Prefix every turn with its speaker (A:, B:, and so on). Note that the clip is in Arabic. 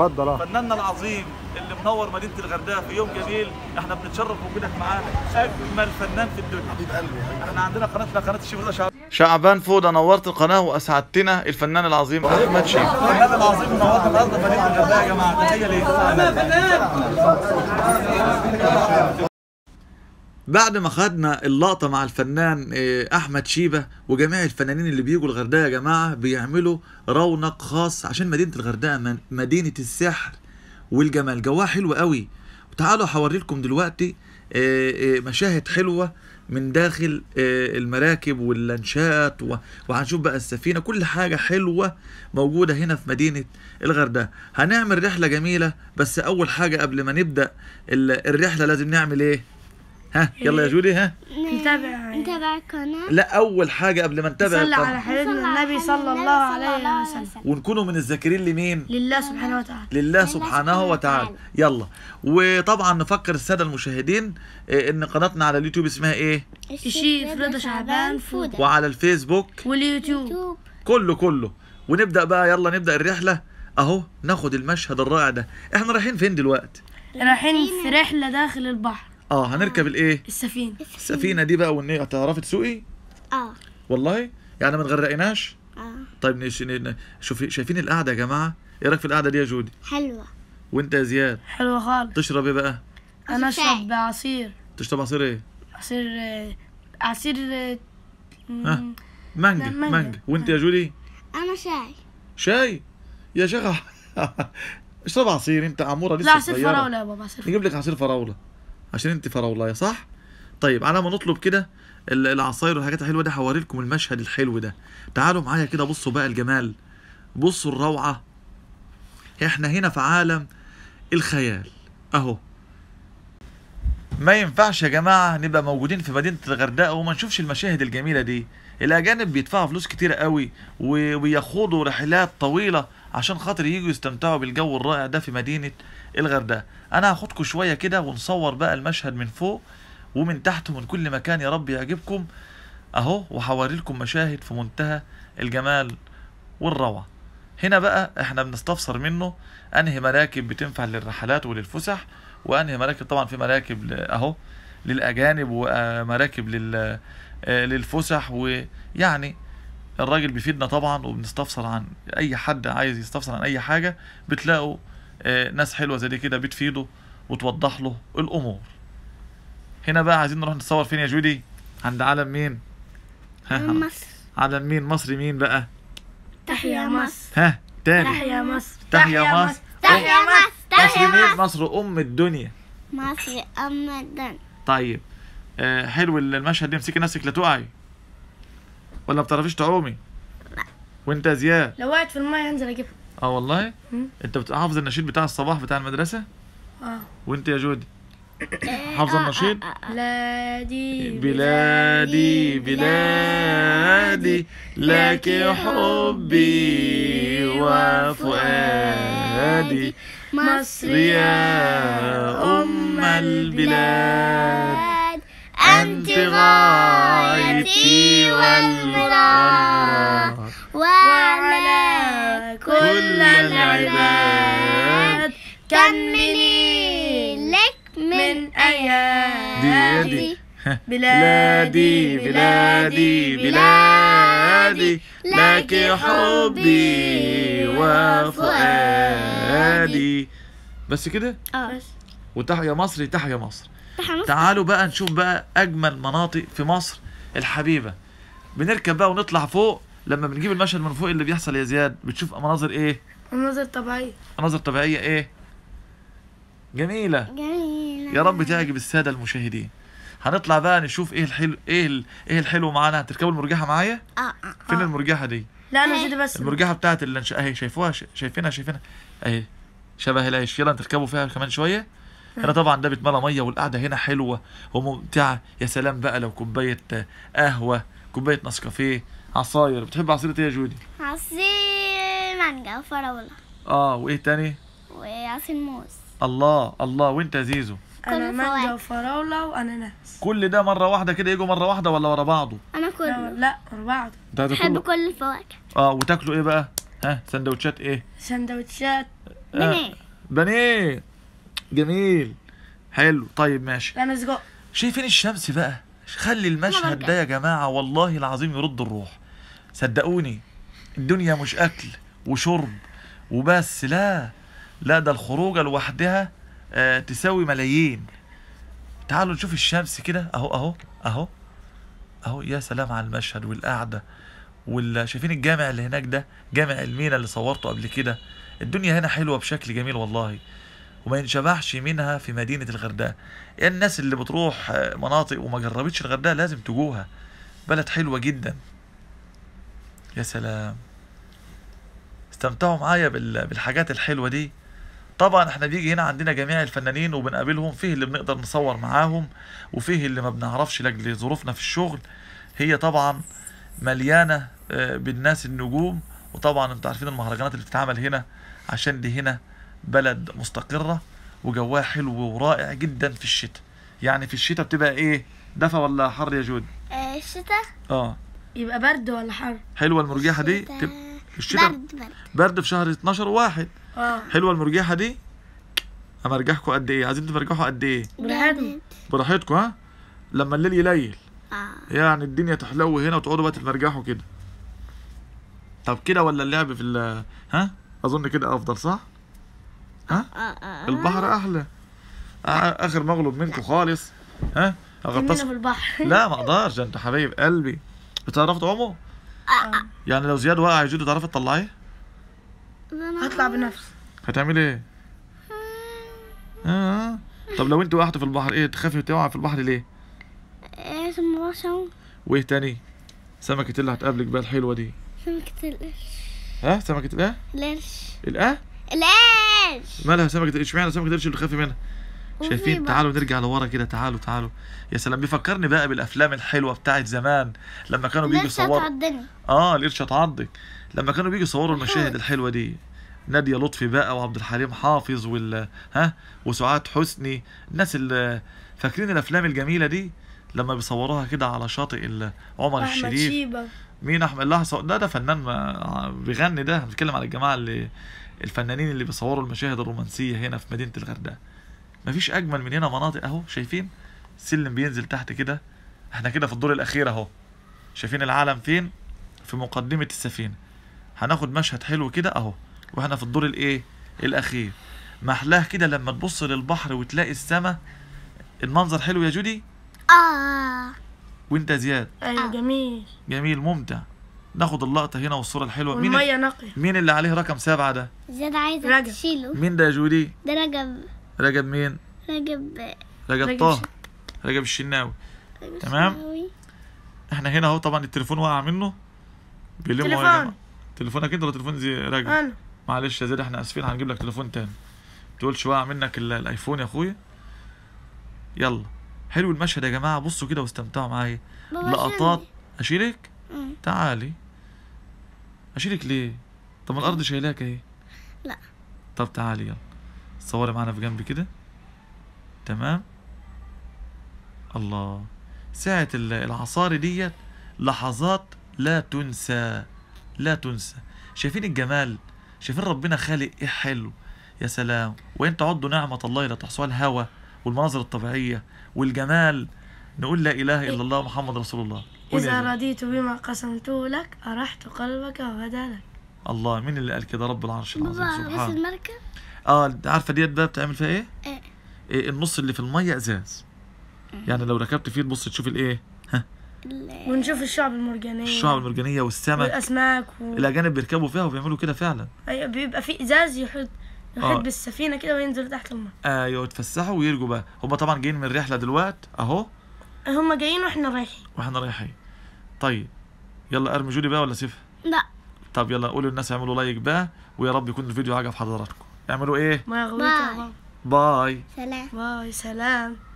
A: اتفضل اه فناننا العظيم اللي منور مدينه الغردقه في يوم جميل احنا بنتشرف بوجودك معانا اجمل فنان في الدنيا حبيب قلبي احنا عندنا قناتنا قناه الشيف رضا شعبان شعبان فوضى نورت القناه واسعدتنا الفنان العظيم احمد شيف الفنان العظيم نورت النهارده مدينه الغردقه يا جماعه تحيه ليه بعد ما خدنا اللقطة مع الفنان آه، أحمد شيبة وجميع الفنانين اللي بيجوا الغردقة يا جماعة بيعملوا رونق خاص عشان مدينة الغردقة مدينة السحر والجمال جواها حلو قوي وتعالوا هوري لكم دلوقتي آه، آه، مشاهد حلوة من داخل المراكب واللانشات وهنشوف بقى السفينة كل حاجة حلوة موجودة هنا في مدينة الغردقة هنعمل رحلة جميلة بس أول حاجة قبل ما نبدأ الرحلة لازم نعمل إيه ها يلا يا جولي ها
B: نتابع نتابع القناة
A: لا أول حاجة قبل ما نتابع صلى على حبيبنا النبي صلى الله عليه وسلم ونكونوا من الذاكرين لمين؟
B: لله سبحانه وتعالى
A: لله سبحانه وتعالى يلا وطبعا نفكر السادة المشاهدين إيه، إن قناتنا على اليوتيوب اسمها إيه؟
B: الشيف رضا شعبان فودة
A: وعلى الفيسبوك واليوتيوب كله كله ونبدأ بقى يلا نبدأ الرحلة أهو ناخد المشهد الرائع ده إحنا رايحين فين دلوقتي؟
B: رايحين في رحلة داخل البحر
A: اه هنركب آه. الايه السفينه السفينه دي بقى وان هتعرفي تسوقي اه والله يعني ما اتغرقناش اه طيب نش... شوفي شايفين القعده يا جماعه ايه رايك في القعده دي يا جودي حلوه وانت يا زياد
B: حلوه خالص
A: تشرب ايه بقى
B: انا اشرب عصير
A: تشرب عصير ايه
B: عصير عصير آه، ها
A: مانجا مانجا وانت يا آه. جودي انا شاي شاي يا شيخ اشرب عصير انت عموره لسه لا عصير فراوله
B: يا بابا عصير نجيب لك
A: عصير فراوله عشان انت فراوله صح طيب على ما نطلب كده العصاير والحاجات الحلوه دي هوري لكم المشهد الحلو ده تعالوا معايا كده بصوا بقى الجمال بصوا الروعه احنا هنا في عالم الخيال اهو ما ينفعش يا جماعه نبقى موجودين في مدينه الغردقه وما نشوفش المشاهد الجميله دي الاجانب بيدفعوا فلوس كتير قوي وبيخوضوا رحلات طويله عشان خاطر يجوا يستمتعوا بالجو الرائع ده في مدينة الغرداء انا هاخدكم شوية كده ونصور بقى المشهد من فوق ومن تحت ومن كل مكان يا رب يعجبكم اهو وحواري لكم مشاهد في منتهى الجمال والروعة هنا بقى احنا بنستفسر منه انهي مراكب بتنفع للرحلات وللفسح وانهي مراكب طبعا في مراكب اهو للاجانب ومراكب لل آه، للفسح ويعني الراجل بيفيدنا طبعا وبنستفسر عن اي حد عايز يستفسر عن اي حاجه بتلاقوا آه، ناس حلوه زي دي كده بتفيده وتوضح له الامور هنا بقى عايزين نروح نتصور فين يا جودي عند عالم مين ها مصر عالم مين مصر مين بقى
B: تحيا مصر
A: ها تاني
B: تحيا مصر تحيا مصر تحيا مصر تحيا مصر
A: مين مصر ام الدنيا
B: مصر ام الدنيا
A: طيب آه، حلو المشهد ده امسكي نفسك لا تقعي ولا ما بتعرفيش تعومي؟ لا وانت يا زياد
B: لو وقعت في الميه هنزل اجيبها
A: اه والله؟ انت بتبقى حافظ النشيد بتاع الصباح بتاع المدرسه؟ اه وانت يا جودي؟ إيه، حافظ آه، آه، النشيد؟
B: آه، بلادي
A: بلادي بلادي لك حبي وفؤادي مصر يا أم البلاد أنت غالي والمراد
B: وعلى كل العباد كملي لك من
A: أيادي بلادي بلادي بلادي بلادي لك حبي وفؤادي بس كده؟ اه بس وتحيا مصر تحيا مصر تعالوا بقى نشوف بقى أجمل مناطق في مصر الحبيبه بنركب بقى ونطلع فوق لما بنجيب المشهد من فوق اللي بيحصل يا زياد بتشوف مناظر ايه مناظر طبيعيه مناظر طبيعيه ايه جميله جميله يا رب تعجب الساده المشاهدين هنطلع بقى نشوف ايه الحلو ايه ال... ايه الحلو معانا هتركبوا المرجحه معايا اه اه, آه. فين المرجحه دي
B: لا انا دي بس المرجحه
A: بتاعت اللي اهي شايفوها شايفينها شايفينها اهي شبه العيش يلا تركبوا فيها كمان شويه انا طبعا ده بيتملى ميه والقعده هنا حلوه وممتعه يا سلام بقى لو كوبايه قهوه كوبايه نسكافيه عصاير بتحب عصير ايه يا جودي
B: عصير مانجا وفراوله
A: اه وايه تاني
B: وعصير موز
A: الله الله وانت يا زيزو
B: انا مانجا وفراوله واناناس
A: كل ده مره واحده كده يجوا مره واحده ولا ورا بعضه
B: انا كله لا ورا بعضه ده بحب كل الفواكه
A: اه وتاكلوا ايه بقى ها سندوتشات ايه
B: سندوتشات
A: بانيه آه. بانيه جميل حلو طيب ماشي انا سجق شايفين الشمس بقى خلي المشهد ده يا جماعه والله العظيم يرد الروح صدقوني الدنيا مش اكل وشرب وبس لا لا ده الخروجه لوحدها آه، تساوي ملايين تعالوا نشوف الشمس كده اهو اهو اهو اهو يا سلام على المشهد والقعده وال شايفين الجامع اللي هناك ده جامع المينا اللي صورته قبل كده الدنيا هنا حلوه بشكل جميل والله وما ينشبعش منها في مدينة الغردقة يعني الناس اللي بتروح آه، مناطق وما جربتش الغردقة لازم تجوها بلد حلوة جدا يا سلام استمتعوا معايا بالحاجات الحلوة دي طبعا احنا بيجي هنا عندنا جميع الفنانين وبنقابلهم فيه اللي بنقدر نصور معاهم وفيه اللي ما بنعرفش لاجل ظروفنا في الشغل هي طبعا مليانة آه، بالناس النجوم وطبعا انتوا عارفين المهرجانات اللي بتتعمل هنا عشان دي هنا بلد مستقرة وجواها حلو ورائع جدا في الشتاء يعني في الشتاء بتبقى ايه دفا ولا حر يا جود
B: آه، الشتاء اه يبقى برد ولا حر
A: حلوه المرجحه دي تب... الشتاء برد, برد برد في شهر 12 واحد اه حلوه المرجحه دي امرجحكم قد ايه عايزين تمرجحوا قد ايه براحتكم براحتكم ها لما الليل يليل آه. يعني الدنيا تحلو هنا وتقعدوا بقى تتمرجحوا كده طب كده ولا اللعب في ال ها اظن كده افضل صح
B: ها آه، آه، آه. البحر احلى
A: اخر مغلوب منكم خالص ها اغطس في
B: البحر لا ما
A: اقدرش انت حبايب قلبي بتعرفوا تعوموا يعني لو زياد وقع يجود تعرفي تطلعيه
B: هطلع بنفسي
A: هتعملي ايه آه. طب لو انت وقعت في البحر ايه تخافي تقع في البحر ليه ايه وايه تاني سمكة اللي هتقابلك بقى الحلوة دي
B: سمكة القرش
A: ها سمكة الايه القرش الايه
B: الايه قدرناش مالها
A: سمكه معنى سمكه قدرش اللي خافي منها شايفين تعالوا نرجع لورا كده تعالوا تعالوا يا سلام بيفكرني بقى بالافلام الحلوه بتاعت زمان لما كانوا بيجوا يصوروا اه ليرش هتعضك لما كانوا بيجوا يصوروا المشاهد الحلوه دي نادية لطفي بقى وعبد الحليم حافظ وال ها وسعاد حسني الناس اللي فاكرين الافلام الجميله دي لما بيصوروها كده على شاطئ عمر الشريف شيبة. مين احمد الله صو... ده ده فنان ما... بيغني ده بنتكلم على الجماعه اللي الفنانين اللي بيصوروا المشاهد الرومانسيه هنا في مدينه الغردقه مفيش اجمل من هنا مناطق اهو شايفين سلم بينزل تحت كده احنا كده في الدور الاخير اهو شايفين العالم فين في مقدمه السفينه هناخد مشهد حلو كده اهو واحنا في الدور الايه الاخير محلاه كده لما تبص للبحر وتلاقي السما المنظر حلو يا جودي
B: اه وانت زياد ايوه آه. جميل
A: جميل ممتع ناخد اللقطة هنا والصورة الحلوة مين والمية مين اللي عليه رقم سبعة ده؟
B: زياد عايز تشيله
A: مين ده يا جودي؟ ده رجب رجب مين؟
B: رجب
A: رجب طه رجب الشناوي تمام؟ احنا هنا اهو طبعا التليفون وقع منه بيلموا تليفون تليفونك انت ولا تليفون زي رجب؟ انا معلش يا زياد احنا اسفين هنجيب لك تليفون تاني ما تقولش وقع منك الايفون يا اخويا يلا حلو المشهد يا جماعه بصوا كده واستمتعوا معايا لقطات اشيلك مم. تعالي اشيلك ليه طب الارض شايلاك اهي لا طب تعالي يلا صوري معانا في جنبي كده تمام الله ساعة العصاري ديت لحظات لا تنسى لا تنسى شايفين الجمال شايفين ربنا خالق ايه حلو يا سلام وان تعدوا نعمة الله لا تحصوها الهوى والمناظر الطبيعية والجمال نقول لا إله إلا إيه. الله محمد رسول الله إذا
B: رضيت بما قسمته لك أرحت قلبك وهدى لك
A: الله مين اللي قال كده رب العرش العظيم سبحان المركب اه عارفه ديت بقى بتعمل فيها ايه؟ ايه, إيه النص اللي في الميه ازاز إيه. يعني لو ركبت فيه تبص تشوف الايه؟ ها
B: ونشوف الشعب المرجانيه الشعب
A: المرجانيه والسمك
B: والاسماك و...
A: الاجانب بيركبوا فيها وبيعملوا كده فعلا
B: ايوه بيبقى في ازاز يحط يحب آه. السفينه كده وينزلوا تحت الماء
A: ايوه يتفسحوا ويرجوا بقى هم طبعا جايين من الرحله دلوقتي اهو
B: هم جايين واحنا رايحين
A: واحنا رايحين طيب يلا ارمي جولي بقى ولا سيفها لا طب يلا قولوا للناس اعملوا لايك بقى ويا رب يكون الفيديو عجب حضراتكم اعملوا ايه ما باي باي
B: سلام باي سلام